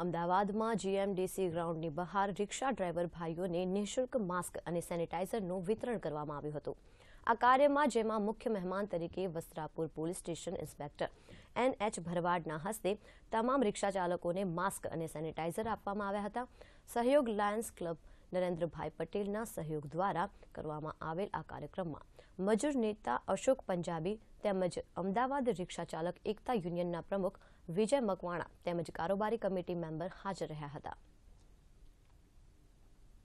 અમદાવાદમાં જીએમડીસી ગ્રાઉન્ડની બહાર રિક્ષા ડ્રાઈવર ભાઈઓને નિઃશુલ્ક માસ્ક અને સેનિટાઇઝરનું વિતરણ કરવામાં આવ્યું હતું આ કાર્યમાં જેમાં મુખ્ય મહેમાન તરીકે Vastrapur police station inspector N H ભરવાડના હસ્તે તમામ રિક્ષા ચાલકોને માસ્ક અને સેનિટાઇઝર આપવામાં આવ્યા હતા સહયોગ લાયન્સ ક્લબ નરેન્દ્રભાઈ પટેલના સહયોગ દ્વારા કરવામાં આવેલ આ કાર્યક્રમમાં મજૂર નેતા અશોક પંજાબી તેમજ અમદાવાદ રિક્ષા ચાલક એકતા યુનિયનના પ્રમુખ વિજય મકવાણા તેમજ કારોબારી કમિટી મેમ્બર હાજર રહ્યા હતા